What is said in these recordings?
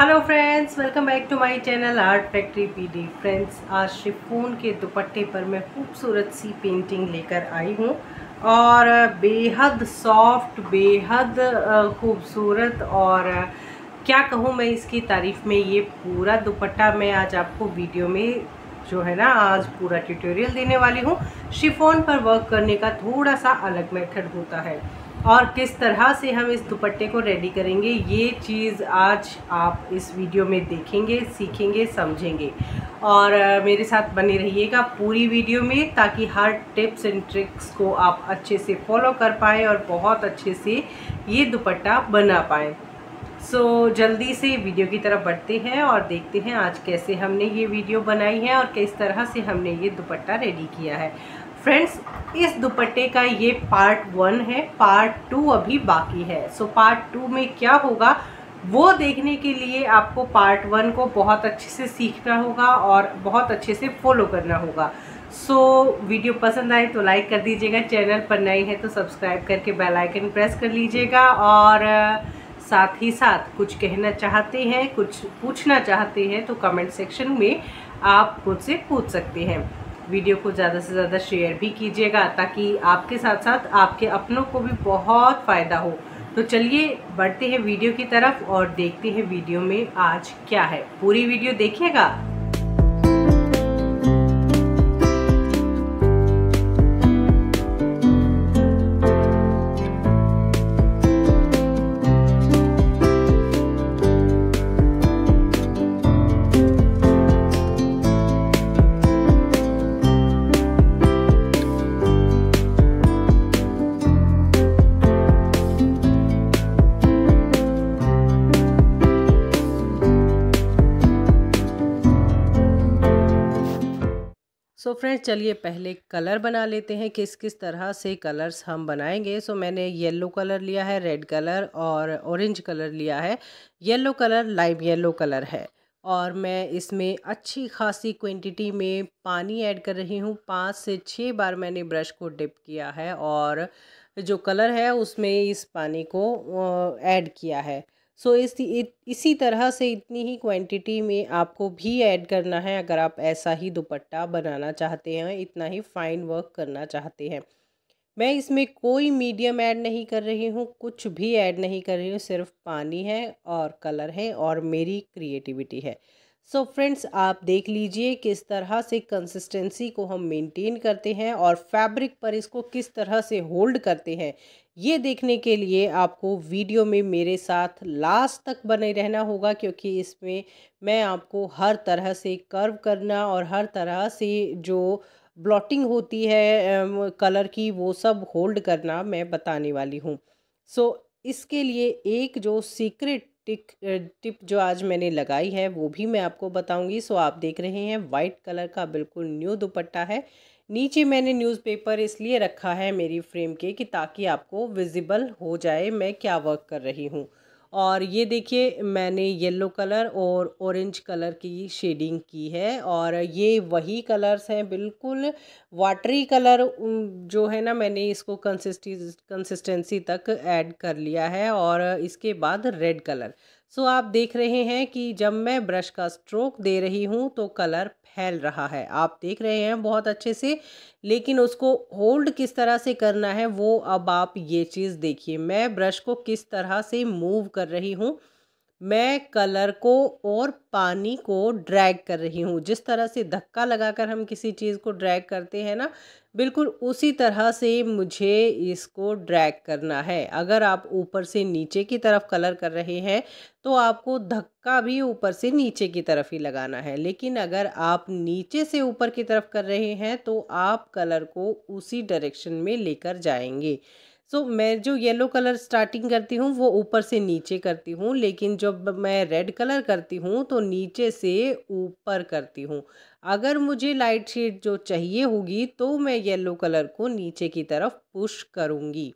hello friends welcome back to my channel art factory PD friends आज chiffon के दुपट्टे पर मैं खूबसूरत सी पेंटिंग लेकर आई हूँ और बेहद सॉफ्ट बेहद खूबसूरत और क्या कहूँ मैं इसकी तारीफ़ में ये पूरा दुपट्टा मैं आज आपको वीडियो में जो है ना आज पूरा ट्यूटोरियल देने वाली हूँ शिफोन पर वर्क करने का थोड़ा सा अलग मेथड होता है और किस तरह से हम इस दुपट्टे को रेडी करेंगे ये चीज़ आज आप इस वीडियो में देखेंगे सीखेंगे समझेंगे और मेरे साथ बने रहिएगा पूरी वीडियो में ताकि हर टिप्स एंड ट्रिक्स को आप अच्छे से फॉलो कर पाएँ और बहुत अच्छे से ये दुपट्टा बना पाएँ सो so, जल्दी से वीडियो की तरफ बढ़ते हैं और देखते हैं आज कैसे हमने ये वीडियो बनाई है और किस तरह से हमने ये दुपट्टा रेडी किया है फ्रेंड्स इस दुपट्टे का ये पार्ट वन है पार्ट टू अभी बाकी है सो पार्ट टू में क्या होगा वो देखने के लिए आपको पार्ट वन को बहुत अच्छे से सीखना होगा और बहुत अच्छे से फॉलो करना होगा सो so, वीडियो पसंद आए तो लाइक कर दीजिएगा चैनल पर नए हैं तो सब्सक्राइब करके बेल आइकन प्रेस कर लीजिएगा और uh, साथ ही साथ कुछ कहना चाहते हैं कुछ पूछना चाहते हैं तो कमेंट सेक्शन में आप मुझसे पूछ सकते हैं वीडियो को ज़्यादा से ज़्यादा शेयर भी कीजिएगा ताकि आपके साथ साथ आपके अपनों को भी बहुत फ़ायदा हो तो चलिए बढ़ते हैं वीडियो की तरफ और देखते हैं वीडियो में आज क्या है पूरी वीडियो देखिएगा फ्रेंड्स चलिए पहले कलर बना लेते हैं किस किस तरह से कलर्स हम बनाएंगे सो मैंने येलो कलर लिया है रेड कलर और ऑरेंज कलर लिया है yellow colour live yellow colour है और मैं इसमें अच्छी खासी क्वांटिटी में पानी ऐड कर रही हूँ पाँच से छः बार मैंने ब्रश को डिप किया है और जो कलर है उसमें इस पानी को ऐड किया है सो इस इसी तरह से इतनी ही क्वांटिटी में आपको भी ऐड करना है अगर आप ऐसा ही दुपट्टा बनाना चाहते हैं इतना ही फाइन वर्क करना चाहते हैं मैं इसमें कोई मीडियम ऐड नहीं कर रही हूँ कुछ भी ऐड नहीं कर रही हूँ सिर्फ पानी है और कलर है और मेरी क्रिएटिविटी है सो so फ्रेंड्स आप देख लीजिए किस तरह से कंसिस्टेंसी को हम मेंटेन करते हैं और फैब्रिक पर इसको किस तरह से होल्ड करते हैं ये देखने के लिए आपको वीडियो में मेरे साथ लास्ट तक बने रहना होगा क्योंकि इसमें मैं आपको हर तरह से कर्व करना और हर तरह से जो ब्लॉटिंग होती है कलर की वो सब होल्ड करना मैं बताने वाली हूँ सो so, इसके लिए एक जो सीक्रेट टिक टिप जो आज मैंने लगाई है वो भी मैं आपको बताऊंगी सो आप देख रहे हैं वाइट कलर का बिल्कुल न्यू दुपट्टा है नीचे मैंने न्यूज़पेपर इसलिए रखा है मेरी फ्रेम के कि ताकि आपको विजिबल हो जाए मैं क्या वर्क कर रही हूँ और ये देखिए मैंने येलो कलर और ऑरेंज कलर की शेडिंग की है और ये वही कलर्स हैं बिल्कुल वाटरी कलर जो है ना मैंने इसको कंसिस्टी कंसिस्टेंसी तक ऐड कर लिया है और इसके बाद रेड कलर सो आप देख रहे हैं कि जब मैं ब्रश का स्ट्रोक दे रही हूँ तो कलर फैल रहा है आप देख रहे हैं बहुत अच्छे से लेकिन उसको होल्ड किस तरह से करना है वो अब आप ये चीज़ देखिए मैं ब्रश को किस तरह से मूव कर रही हूँ मैं कलर को और पानी को ड्रैग कर रही हूँ जिस तरह से धक्का लगाकर हम किसी चीज़ को ड्रैग करते हैं ना बिल्कुल उसी तरह से मुझे इसको ड्रैग करना है अगर आप ऊपर से नीचे की तरफ कलर कर रहे हैं तो आपको धक्का भी ऊपर से नीचे की तरफ ही लगाना है लेकिन अगर आप नीचे से ऊपर की तरफ कर रहे हैं तो आप कलर को उसी डायरेक्शन में लेकर जाएंगे सो so, मैं जो येलो कलर स्टार्टिंग करती हूँ वो ऊपर से नीचे करती हूँ लेकिन जब मैं रेड कलर करती हूँ तो नीचे से ऊपर करती हूँ अगर मुझे लाइट शेड जो चाहिए होगी तो मैं येलो कलर को नीचे की तरफ पुश करूँगी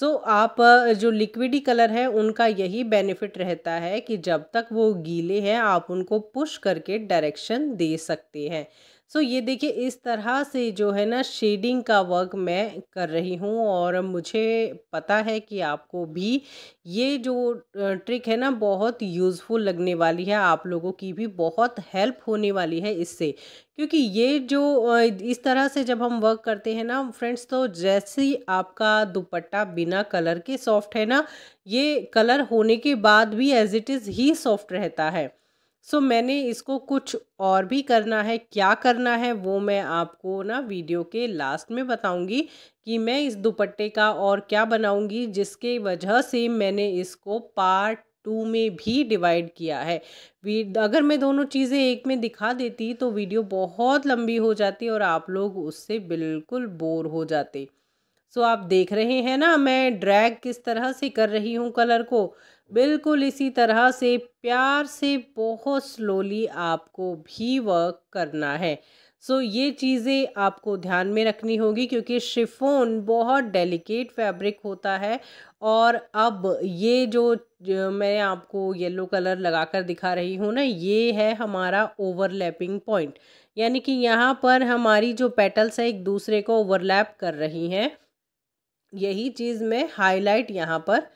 सो so, आप जो लिक्विडी कलर है उनका यही बेनिफिट रहता है कि जब तक वो गीले हैं आप उनको पुश करके डायरेक्शन दे सकते हैं सो ये देखिए इस तरह से जो है ना शेडिंग का वर्क मैं कर रही हूँ और मुझे पता है कि आपको भी ये जो ट्रिक है ना बहुत यूज़फुल लगने वाली है आप लोगों की भी बहुत हेल्प होने वाली है इससे क्योंकि ये जो इस तरह से जब हम वर्क करते हैं ना फ्रेंड्स तो जैसे ही आपका दुपट्टा बिना कलर के सॉफ्ट है ना ये कलर होने के बाद भी एज इट इज़ ही सॉफ्ट रहता है सो मैंने इसको कुछ और भी करना है क्या करना है वो मैं आपको ना वीडियो के लास्ट में बताऊंगी कि मैं इस दुपट्टे का और क्या बनाऊंगी जिसके वजह से मैंने इसको पार्ट टू में भी डिवाइड किया है अगर मैं दोनों चीज़ें एक में दिखा देती तो वीडियो बहुत लंबी हो जाती और आप लोग उससे बिल्कुल बोर हो जाते सो आप देख रहे हैं ना मैं ड्रैग किस तरह से कर रही हूँ कलर को बिल्कुल इसी तरह से प्यार से बहुत स्लोली आपको भी वर्क करना है सो so, ये चीज़ें आपको ध्यान में रखनी होगी क्योंकि शिफोन बहुत डेलिकेट फैब्रिक होता है और अब ये जो, जो मैं आपको येलो कलर लगाकर दिखा रही हूँ ना ये है हमारा ओवरलैपिंग पॉइंट यानी कि यहाँ पर हमारी जो पेटल्स हैं एक दूसरे को ओवरलैप कर रही हैं यही चीज़ मैं हाईलाइट यहाँ पर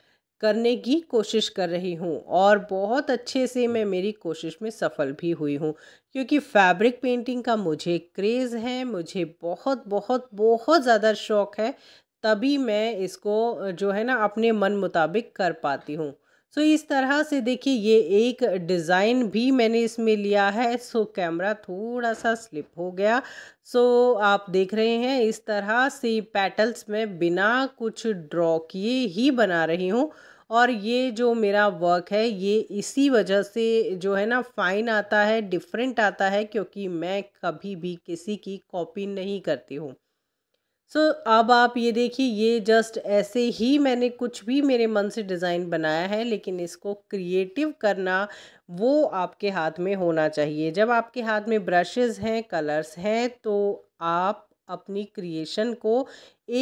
करने की कोशिश कर रही हूँ और बहुत अच्छे से मैं मेरी कोशिश में सफल भी हुई हूँ क्योंकि फैब्रिक पेंटिंग का मुझे क्रेज़ है मुझे बहुत बहुत बहुत ज़्यादा शौक़ है तभी मैं इसको जो है ना अपने मन मुताबिक कर पाती हूँ सो इस तरह से देखिए ये एक डिज़ाइन भी मैंने इसमें लिया है सो कैमरा थोड़ा सा स्लिप हो गया सो आप देख रहे हैं इस तरह से पैटल्स में बिना कुछ ड्रॉ किए ही बना रही हूँ और ये जो मेरा वर्क है ये इसी वजह से जो है ना फाइन आता है डिफरेंट आता है क्योंकि मैं कभी भी किसी की कॉपी नहीं करती हूँ सो so, अब आप ये देखिए ये जस्ट ऐसे ही मैंने कुछ भी मेरे मन से डिज़ाइन बनाया है लेकिन इसको क्रिएटिव करना वो आपके हाथ में होना चाहिए जब आपके हाथ में ब्रशेस हैं कलर्स हैं तो आप अपनी क्रिएशन को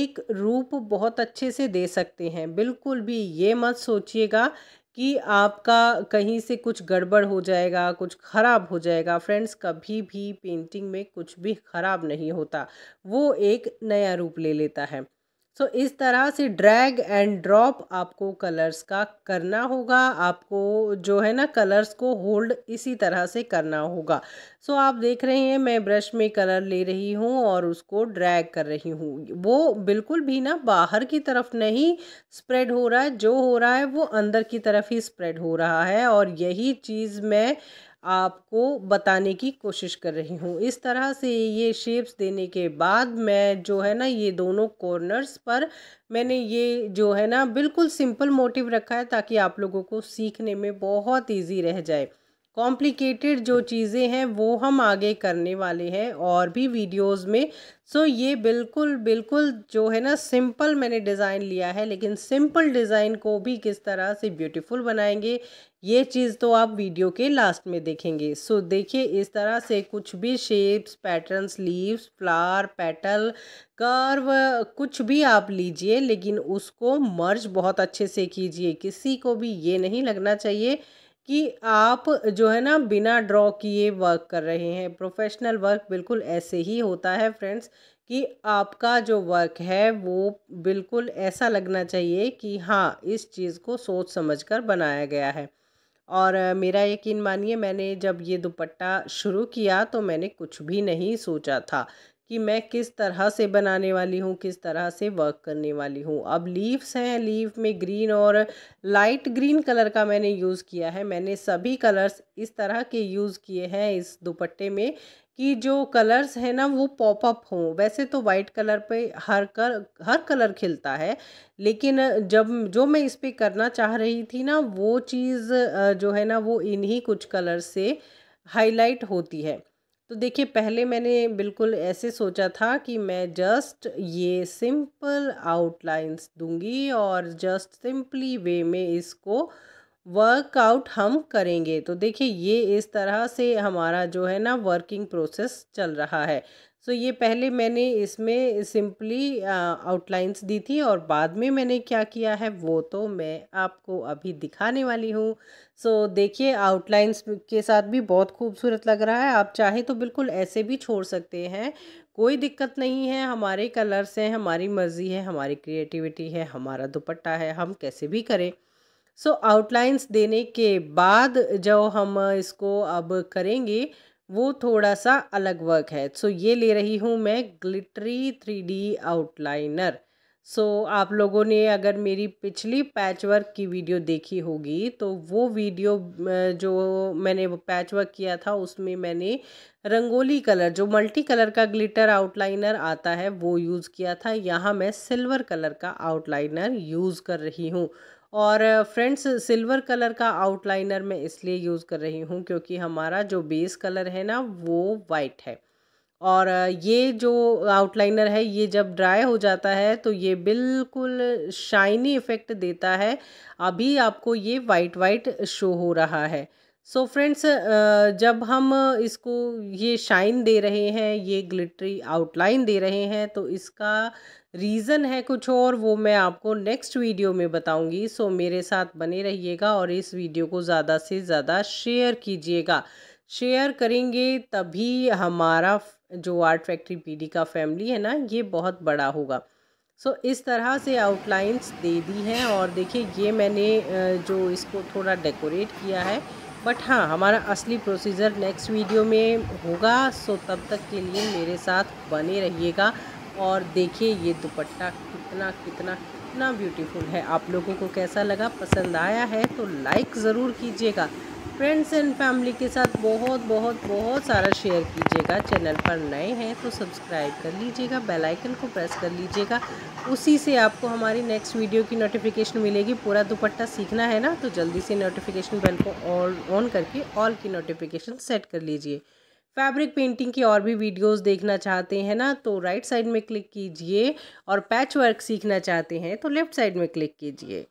एक रूप बहुत अच्छे से दे सकते हैं बिल्कुल भी ये मत सोचिएगा कि आपका कहीं से कुछ गड़बड़ हो जाएगा कुछ ख़राब हो जाएगा फ्रेंड्स कभी भी पेंटिंग में कुछ भी ख़राब नहीं होता वो एक नया रूप ले लेता है सो so, इस तरह से ड्रैग एंड ड्रॉप आपको कलर्स का करना होगा आपको जो है ना कलर्स को होल्ड इसी तरह से करना होगा सो so, आप देख रहे हैं मैं ब्रश में कलर ले रही हूँ और उसको ड्रैग कर रही हूँ वो बिल्कुल भी ना बाहर की तरफ नहीं स्प्रेड हो रहा है जो हो रहा है वो अंदर की तरफ ही स्प्रेड हो रहा है और यही चीज़ मैं आपको बताने की कोशिश कर रही हूँ इस तरह से ये शेप्स देने के बाद मैं जो है ना ये दोनों कॉर्नर्स पर मैंने ये जो है ना बिल्कुल सिंपल मोटिव रखा है ताकि आप लोगों को सीखने में बहुत इजी रह जाए कॉम्प्लिकेटेड जो चीज़ें हैं वो हम आगे करने वाले हैं और भी वीडियोस में सो so, ये बिल्कुल बिल्कुल जो है ना सिंपल मैंने डिज़ाइन लिया है लेकिन सिंपल डिज़ाइन को भी किस तरह से ब्यूटीफुल बनाएंगे ये चीज़ तो आप वीडियो के लास्ट में देखेंगे सो so, देखिए इस तरह से कुछ भी shapes patterns leaves flower petal curve कुछ भी आप लीजिए लेकिन उसको मर्ज बहुत अच्छे से कीजिए किसी को भी ये नहीं लगना चाहिए कि आप जो है ना बिना ड्रॉ किए वर्क कर रहे हैं प्रोफेशनल वर्क बिल्कुल ऐसे ही होता है फ्रेंड्स कि आपका जो वर्क है वो बिल्कुल ऐसा लगना चाहिए कि हाँ इस चीज़ को सोच समझ कर बनाया गया है और मेरा यकीन मानिए मैंने जब ये दुपट्टा शुरू किया तो मैंने कुछ भी नहीं सोचा था कि मैं किस तरह से बनाने वाली हूँ किस तरह से वर्क करने वाली हूँ अब लीव्स हैं लीव में ग्रीन और लाइट ग्रीन कलर का मैंने यूज़ किया है मैंने सभी कलर्स इस तरह के यूज़ किए हैं इस दुपट्टे में कि जो कलर्स हैं ना वो पॉपअप हों वैसे तो वाइट कलर पे हर कर हर कलर खिलता है लेकिन जब जो मैं इस पर करना चाह रही थी ना वो चीज़ जो है ना वो इन्हीं कुछ कलर से हाईलाइट होती है तो देखिए पहले मैंने बिल्कुल ऐसे सोचा था कि मैं जस्ट ये सिंपल आउटलाइंस दूंगी और जस्ट सिंपली वे में इसको वर्कआउट हम करेंगे तो देखिए ये इस तरह से हमारा जो है ना वर्किंग प्रोसेस चल रहा है सो ये पहले मैंने इसमें सिंपली आउटलाइंस दी थी और बाद में मैंने क्या किया है वो तो मैं आपको अभी दिखाने वाली हूँ सो so, देखिए आउटलाइंस के साथ भी बहुत खूबसूरत लग रहा है आप चाहे तो बिल्कुल ऐसे भी छोड़ सकते हैं कोई दिक्कत नहीं है हमारे कलर्स हैं हमारी मर्ज़ी है हमारी क्रिएटिविटी है हमारा दुपट्टा है हम कैसे भी करें सो so, आउटलाइंस देने के बाद जो हम इसको अब करेंगे वो थोड़ा सा अलग वर्क है सो ये ले रही हूँ मैं glittery three D outliner so आप लोगों ने अगर मेरी पिछली पैच वर्क की वीडियो देखी होगी तो वो वीडियो जो मैंने पैच वर्क किया था उसमें मैंने रंगोली कलर जो मल्टी कलर का ग्लिटर आउटलाइनर आता है वो यूज़ किया था यहाँ मैं सिल्वर कलर का आउटलाइनर यूज़ कर रही हूँ और फ्रेंड्स सिल्वर कलर का आउटलाइनर मैं इसलिए यूज़ कर रही हूँ क्योंकि हमारा जो बेस कलर है ना वो वाइट है और ये जो आउटलाइनर है ये जब ड्राई हो जाता है तो ये बिल्कुल शाइनी इफ़ेक्ट देता है अभी आपको ये वाइट वाइट शो हो रहा है सो so फ्रेंड्स uh, जब हम इसको ये शाइन दे रहे हैं ये ग्लिटरी आउटलाइन दे रहे हैं तो इसका रीज़न है कुछ और वो मैं आपको नेक्स्ट वीडियो में बताऊंगी सो so मेरे साथ बने रहिएगा और इस वीडियो को ज़्यादा से ज़्यादा शेयर कीजिएगा शेयर करेंगे तभी हमारा जो आर्ट फैक्ट्री पीडी का फैमिली है ना ये बहुत बड़ा होगा सो so, इस तरह से आउटलाइंस दे दी हैं और देखिए ये मैंने जो इसको थोड़ा डेकोरेट किया है बट हाँ हमारा असली प्रोसीजर नेक्स्ट वीडियो में होगा सो तब तक के लिए मेरे साथ बने रहिएगा और देखिए ये दुपट्टा कितना कितना कितना ब्यूटीफुल है आप लोगों को कैसा लगा पसंद आया है तो लाइक ज़रूर कीजिएगा फ्रेंड्स एंड फैमिली के साथ बहुत बहुत बहुत सारा शेयर कीजिएगा चैनल पर नए हैं तो सब्सक्राइब कर लीजिएगा बेल आइकन को प्रेस कर लीजिएगा उसी से आपको हमारी नेक्स्ट वीडियो की नोटिफिकेशन मिलेगी पूरा दुपट्टा सीखना है ना तो जल्दी से नोटिफिकेशन बेल को ऑल ऑन करके ऑल की नोटिफिकेशन सेट कर लीजिए फैब्रिक पेंटिंग की और भी वीडियोस देखना चाहते हैं ना तो राइट साइड में क्लिक कीजिए और पैच वर्क सीखना चाहते हैं तो लेफ़्ट साइड में क्लिक कीजिए